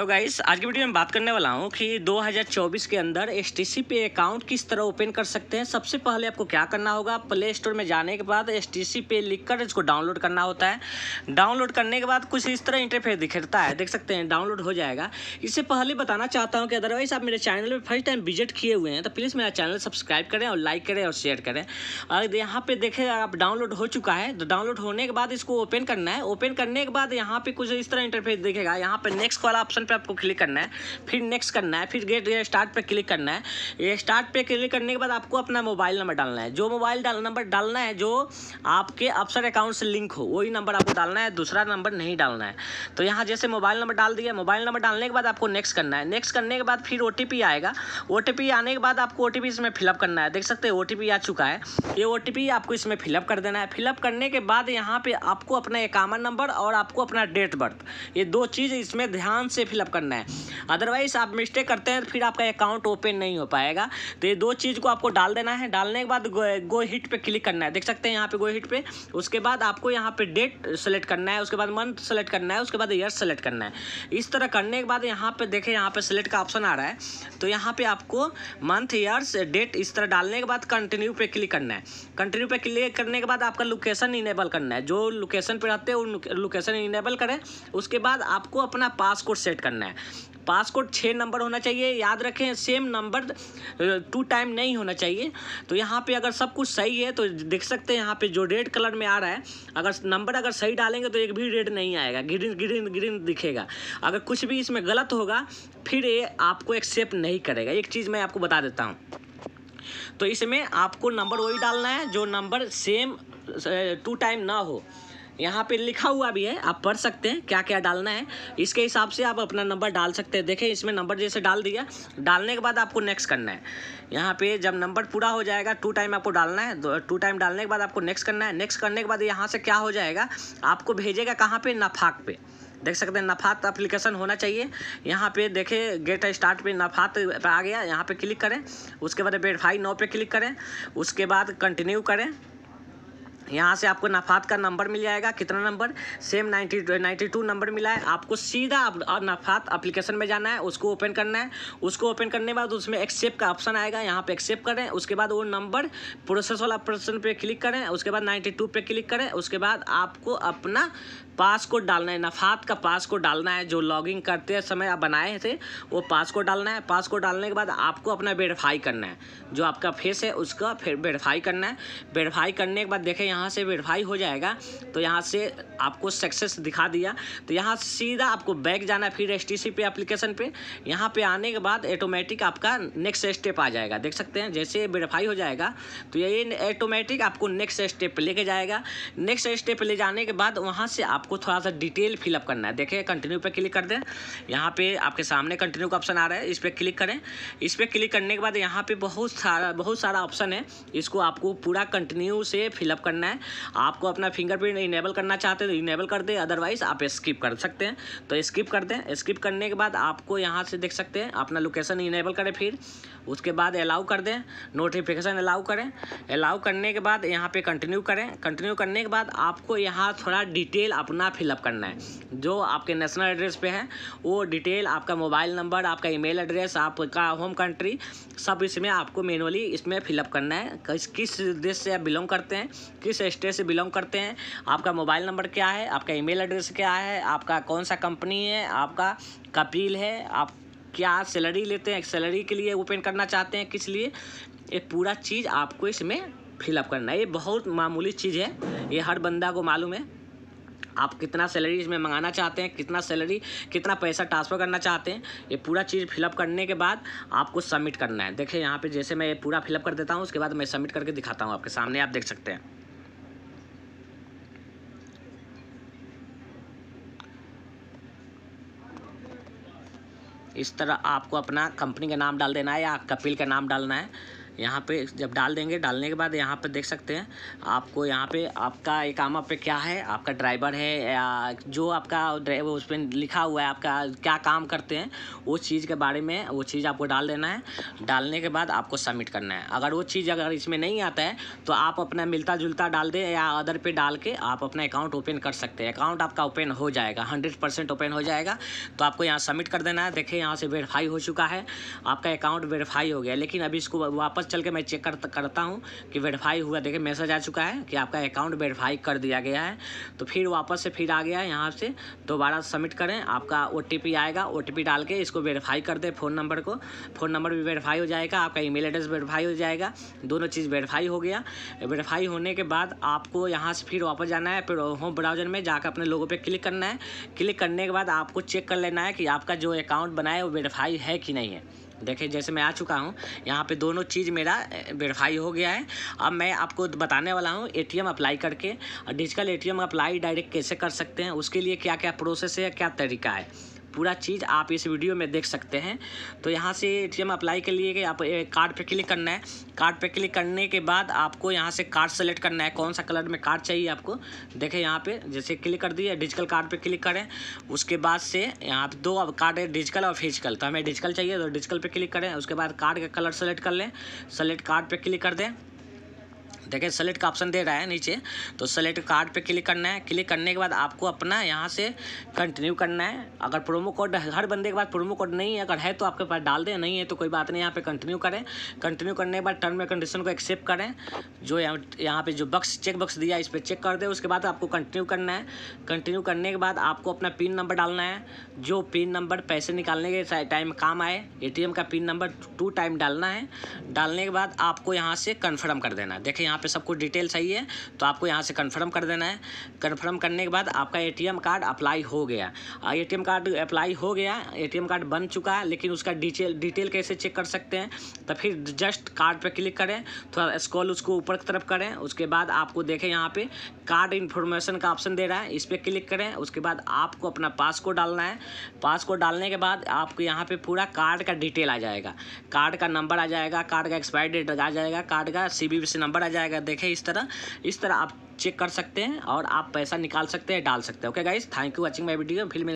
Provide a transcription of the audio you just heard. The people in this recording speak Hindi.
तो oh, गाइस आज की वीडियो में बात करने वाला हूँ कि 2024 के अंदर एस पे अकाउंट किस तरह ओपन कर सकते हैं सबसे पहले आपको क्या करना होगा प्ले स्टोर में जाने के बाद एस पे लिख कर इसको डाउनलोड करना होता है डाउनलोड करने के बाद कुछ इस तरह इंटरफेस दिखता है देख सकते हैं डाउनलोड हो जाएगा इससे पहले बताना चाहता हूँ कि अदरवाइज आप मेरे चैनल पर फर्स्ट टाइम विजिट किए हुए हैं तो प्लीज़ मेरा चैनल सब्सक्राइब करें और लाइक करें और शेयर करें और यहाँ पर देखें आप डाउनलोड हो चुका है तो डाउनलोड होने के बाद इसको ओपन करना है ओपन करने के बाद यहाँ पर कुछ इस तरह इंटरफेस दिखेगा यहाँ पर नेक्स्ट वाला ऑप्शन पे आपको क्लिक करना है फिर नेक्स्ट करना है फिर गेट स्टार्ट पे क्लिक करना है ये स्टार्ट पे क्लिक करने के बाद आपको अपना मोबाइल नंबर डालना है जो मोबाइल डाल नंबर डालना है जो आपके अफसर अकाउंट से लिंक हो वही नंबर आपको डालना है दूसरा नंबर नहीं डालना है तो यहाँ जैसे मोबाइल नंबर डाल दिया मोबाइल नंबर डालने के बाद आपको नेक्स्ट करना है नेक्स्ट करने के बाद फिर ओ आएगा ओ आने के बाद आपको ओ इसमें फिलअप करना है देख सकते हो ओ आ चुका है ये ओ आपको इसमें फिलअप कर देना है फिलअप करने के बाद यहाँ पर आपको अपना एकावन नंबर और आपको अपना डेट बर्थ ये दो चीज़ इसमें ध्यान से फिलअप फिलअप करना है अदरवाइज आप मिस्टेक करते हैं तो फिर आपका अकाउंट ओपन नहीं हो पाएगा तो ये दो चीज़ को आपको डाल देना है डालने के बाद गो, गो हिट पे क्लिक करना है देख सकते हैं यहाँ पे गो हिट पे उसके बाद आपको यहाँ पे डेट सेलेक्ट करना है उसके बाद मंथ सेलेक्ट करना है उसके बाद ईयर सेलेक्ट करना है इस तरह करने के बाद यहाँ पे देखें यहाँ पे सेलेक्ट का ऑप्शन आ रहा है तो यहाँ पे आपको मंथ ईयर्स डेट इस तरह डालने के बाद कंटिन्यू पे क्लिक करना है कंटिन्यू पे क्लिक करने के बाद आपका लोकेशन इनेबल करना है जो लोकेशन पे रहते हैं वो लोकेशन इनेबल करें उसके बाद आपको अपना पासकोड सेट करना करना है पासकोड छः नंबर होना चाहिए याद रखें सेम नंबर टू टाइम नहीं होना चाहिए तो यहाँ पे अगर सब कुछ सही है तो देख सकते हैं यहाँ पे जो रेड कलर में आ रहा है अगर नंबर अगर सही डालेंगे तो एक भी रेड नहीं आएगा ग्रीन ग्रीन ग्रीन दिखेगा अगर कुछ भी इसमें गलत होगा फिर ये आपको एक्सेप्ट नहीं करेगा एक चीज़ मैं आपको बता देता हूँ तो इसमें आपको नंबर वही डालना है जो नंबर सेम टू टाइम ना हो यहाँ पे लिखा हुआ भी है आप पढ़ सकते हैं क्या क्या डालना है इसके हिसाब से आप अपना नंबर डाल सकते हैं देखें इसमें नंबर जैसे डाल दिया डालने के बाद आपको नेक्स्ट करना है यहाँ पे जब नंबर पूरा हो जाएगा टू टाइम आपको डालना है टू टाइम डालने के बाद आपको नेक्स्ट करना है नेक्स्ट करने के बाद यहाँ से क्या हो जाएगा आपको भेजेगा कहाँ पर नफाक पे देख सकते हैं नफात एप्लीकेशन होना चाहिए यहाँ पे देखे गेट स्टार्ट पे नफात पे आ गया यहाँ पे क्लिक करें उसके बाद वेरीफाई नौ पे क्लिक करें उसके बाद कंटिन्यू करें यहाँ से आपको नफात का नंबर मिल जाएगा कितना number same ninety ninety two number मिला है आपको सीधा आप, नफात अप्लीकेशन में जाना है उसको ओपन करना है उसको ओपन करने के बाद उसमें एक्सेप्ट का ऑप्शन आएगा यहाँ पे एक्सेप्ट करें उसके बाद वो नंबर प्रोसेस वाला ऑप्शन पे क्लिक करें उसके बाद नाइन्टी टू पर क्लिक करें उसके बाद आपको अपना पास को डालना है नफात का पास डालना है जो लॉगिंग करते समय आप बनाए थे वो पास डालना है पास डालने के बाद आपको अपना वेरीफाई करना है जो आपका फेस है उसका फिर वेरीफाई करना है वेरीफाई करने के बाद देखें यहाँ यहाँ से वेरीफाई हो जाएगा तो यहाँ से आपको सक्सेस दिखा दिया तो यहाँ सीधा आपको बैक जाना फिर एस टी सी पे एप्लीकेशन पे यहाँ पे आने के बाद ऑटोमेटिक आपका नेक्स्ट स्टेप आ जाएगा देख सकते हैं जैसे वेरीफाई हो जाएगा तो ये ऑटोमेटिक आपको नेक्स्ट स्टेप पर लेके जाएगा नेक्स्ट स्टेप ले जाने के बाद वहाँ से आपको थोड़ा सा डिटेल फिलअप करना है देखिए कंटिन्यू पर क्लिक कर दें यहाँ पे आपके सामने कंटिन्यू का ऑप्शन आ रहा है इस पर क्लिक करें इस पर क्लिक करने के बाद यहाँ पे बहुत सारा बहुत सारा ऑप्शन है इसको आपको पूरा कंटिन्यू से फिलअप करना है है आपको अपना फिंगरप्रिंट इनेबल करना चाहते हैं तो इनेबल कर दे अदरवाइज आप स्किप कर सकते हैं तो स्किप कर दें स्किप करने के बाद आपको यहाँ से देख सकते हैं अपना लोकेशन इनेबल करें फिर उसके बाद अलाउ कर दें नोटिफिकेशन अलाउ करें अलाउ करने के बाद यहाँ पे कंटिन्यू करें कंटिन्यू करने के बाद आपको यहाँ थोड़ा डिटेल अपना फिलअप करना है जो आपके नेशनल एड्रेस पे है वो डिटेल आपका मोबाइल नंबर आपका ईमेल एड्रेस आपका होम कंट्री सब इसमें आपको मैनुअली इसमें फिलअप करना है किस देश से आप बिलोंग करते हैं किस से स्टेट से बिलोंग करते हैं आपका मोबाइल नंबर क्या है आपका ईमेल एड्रेस क्या है आपका कौन सा कंपनी है आपका कपील है आप क्या सैलरी लेते हैं सैलरी के लिए ओपन करना चाहते हैं किस लिए ये पूरा चीज़ आपको इसमें फिलअप करना है ये बहुत मामूली चीज़ है ये हर बंदा को मालूम है आप कितना सैलरी इसमें मंगाना चाहते हैं कितना सैलरी कितना पैसा ट्रांसफ़र करना चाहते हैं ये पूरा चीज़ फिलअप करने के बाद आपको सबमिट करना है देखिए यहाँ पे जैसे मैं ये पूरा फिलअप कर देता हूँ उसके बाद मैं सबमिट करके दिखाता हूँ आपके सामने आप देख सकते हैं इस तरह आपको अपना कंपनी का नाम डाल देना है या कपिल का नाम डालना है यहाँ पे जब डाल देंगे डालने के बाद यहाँ पे देख सकते हैं आपको यहाँ पे आपका एकामा पे क्या है आपका ड्राइवर है या जो आपका ड्राइवर उस पर लिखा हुआ है आपका क्या काम करते हैं वो चीज़ के बारे में वो चीज़ आपको डाल देना है डालने के बाद आपको सबमिट करना है अगर वो चीज़ अगर इसमें नहीं आता है तो आप अपना मिलता जुलता डाल दें या अदर पर डाल के आप अपना अकाउंट ओपन कर सकते हैं अकाउंट आपका ओपन हो जाएगा हंड्रेड परसेंट ओपन हो जाएगा तो आपको यहाँ सबमिट कर देना है देखिए यहाँ से वेरीफाई हो चुका है आपका अकाउंट वेरीफाई हो गया लेकिन अभी इसको वापस वापस चल के मैं चेक कर, करता हूँ कि वेरीफाई हुआ देखिए मैसेज आ चुका है कि आपका अकाउंट वेरीफाई कर दिया गया है तो फिर वापस से फिर आ गया यहाँ से दोबारा सबमिट करें आपका ओ आएगा ओ डाल के इसको वेरीफाई कर दें फ़ोन नंबर को फ़ोन नंबर भी वेरीफाई हो जाएगा आपका ई एड्रेस वेरीफाई हो जाएगा दोनों चीज़ वेरीफाई हो गया वेरीफाई होने के बाद आपको यहाँ से फिर वापस जाना है फिर होम ब्राउजर में जाकर अपने लोगों पर क्लिक करना है क्लिक करने के बाद आपको चेक कर लेना है कि आपका जो अकाउंट बनाया है वो वेरीफाई है कि नहीं है देखें जैसे मैं आ चुका हूँ यहाँ पे दोनों चीज़ मेरा वेरीफाई हो गया है अब मैं आपको बताने वाला हूँ एटीएम अप्लाई करके डिजिटल एटीएम अप्लाई डायरेक्ट कैसे कर सकते हैं उसके लिए क्या क्या प्रोसेस है क्या तरीका है पूरा चीज़ आप इस वीडियो में देख सकते हैं तो यहाँ से एम अप्लाई के लिए कि आप कार्ड पे क्लिक करना है कार्ड पे क्लिक करने के बाद आपको यहाँ से कार्ड सेलेक्ट करना है कौन सा कलर में कार्ड चाहिए आपको देखें यहाँ पे जैसे क्लिक कर दिए डिजिटल कार्ड पे क्लिक करें उसके बाद से यहाँ पे दो अब कार्ड है डिजिटल और फिजिकल तो हमें डिजिटल चाहिए तो डिजिटल पर क्लिक करें उसके बाद कार्ड का कलर सेलेक्ट कर लें सेलेक्ट कार्ड पर क्लिक कर दें देखिए सेलेक्ट का ऑप्शन दे रहा है नीचे तो सेलेक्ट कार्ड पे क्लिक करना है क्लिक करने के बाद आपको अपना यहाँ से कंटिन्यू करना है अगर प्रोमो कोड हर बंदे के बाद प्रोमो कोड नहीं है अगर है तो आपके पास डाल दें नहीं है तो कोई बात नहीं यहाँ पर कंटिन्यू करें कंटिन्यू करने के बाद टर्म एंड कंडीशन को एक्सेप्ट करें जो यहाँ पर जो बक्स चेक बक्स दिया है इस पर चेक कर दें उसके बाद आपको कंटिन्यू करना है कंटिन्यू करने के बाद आपको अपना पिन नंबर डालना है जो पिन नंबर पैसे निकालने के टाइम काम आए ए का पिन नंबर टू टाइम डालना है डालने के बाद आपको यहाँ से कन्फर्म कर देना देखिए यहाँ पे सब कुछ डिटेल सही है तो आपको यहाँ से कन्फर्म कर देना है कन्फर्म करने के बाद आपका ए कार्ड अप्लाई हो गया ए कार्ड अप्लाई हो गया ए कार्ड बन चुका है लेकिन उसका डिटेल डिटेल कैसे चेक कर सकते हैं तो फिर जस्ट कार्ड पर क्लिक करें थोड़ा स्कॉल उसको ऊपर की तरफ करें उसके बाद आपको देखें यहाँ पे कार्ड इन्फॉर्मेशन का ऑप्शन दे रहा है इस पर क्लिक करें उसके बाद आपको अपना पास डालना है पास डालने के बाद आपको यहाँ पर पूरा कार्ड का डिटेल आ जाएगा कार्ड का नंबर आ जाएगा कार्ड का एक्सपायरी डेट आ जाएगा कार्ड का सी नंबर आ जाएगा जाएगा देखें इस तरह इस तरह आप चेक कर सकते हैं और आप पैसा निकाल सकते हैं डाल सकते हैं okay guys thank you watching my video film